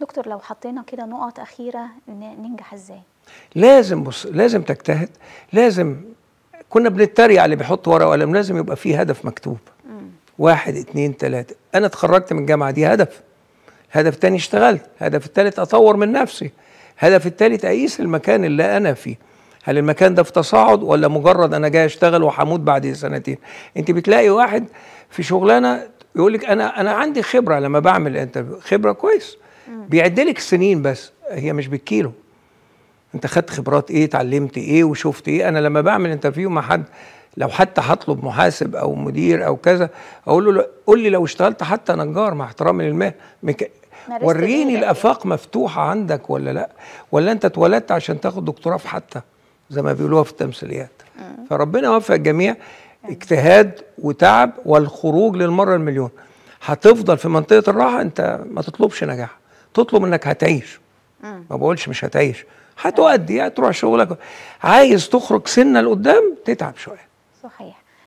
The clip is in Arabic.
دكتور لو حطينا كده نقط اخيره ننجح ازاي لازم بص لازم تجتهد لازم كنا بنتريق اللي بيحط ورقه وقلم لازم يبقى فيه هدف مكتوب مم. واحد اتنين تلاته انا اتخرجت من الجامعه دي هدف هدف تاني اشتغلت هدف التالت اطور من نفسي هدف التالت اقيس المكان اللي انا فيه هل المكان ده في تصاعد ولا مجرد انا جاي اشتغل وحمود بعد سنتين انت بتلاقي واحد في شغلانه يقول لك انا انا عندي خبره لما بعمل انترفيو خبره كويس بيعد لك السنين بس هي مش بالكيلو انت خدت خبرات ايه اتعلمت ايه وشفت ايه انا لما بعمل انترفيو مع حد لو حتى هطلب محاسب او مدير او كذا اقول له قول لي لو اشتغلت حتى نجار مع احترامي للمهنه مك... وريني الافاق مفتوحه عندك ولا لا ولا انت اتولدت عشان تاخد دكتوراه في حتى زي ما بيقولوها في التمثيليات فربنا وفق الجميع اجتهاد وتعب والخروج للمره المليون هتفضل في منطقه الراحه انت ما تطلبش نجاح تطلب انك هتعيش ما بقولش مش هتعيش هتؤدي هتروح شغلك عايز تخرج سنه لقدام تتعب شويه صحيح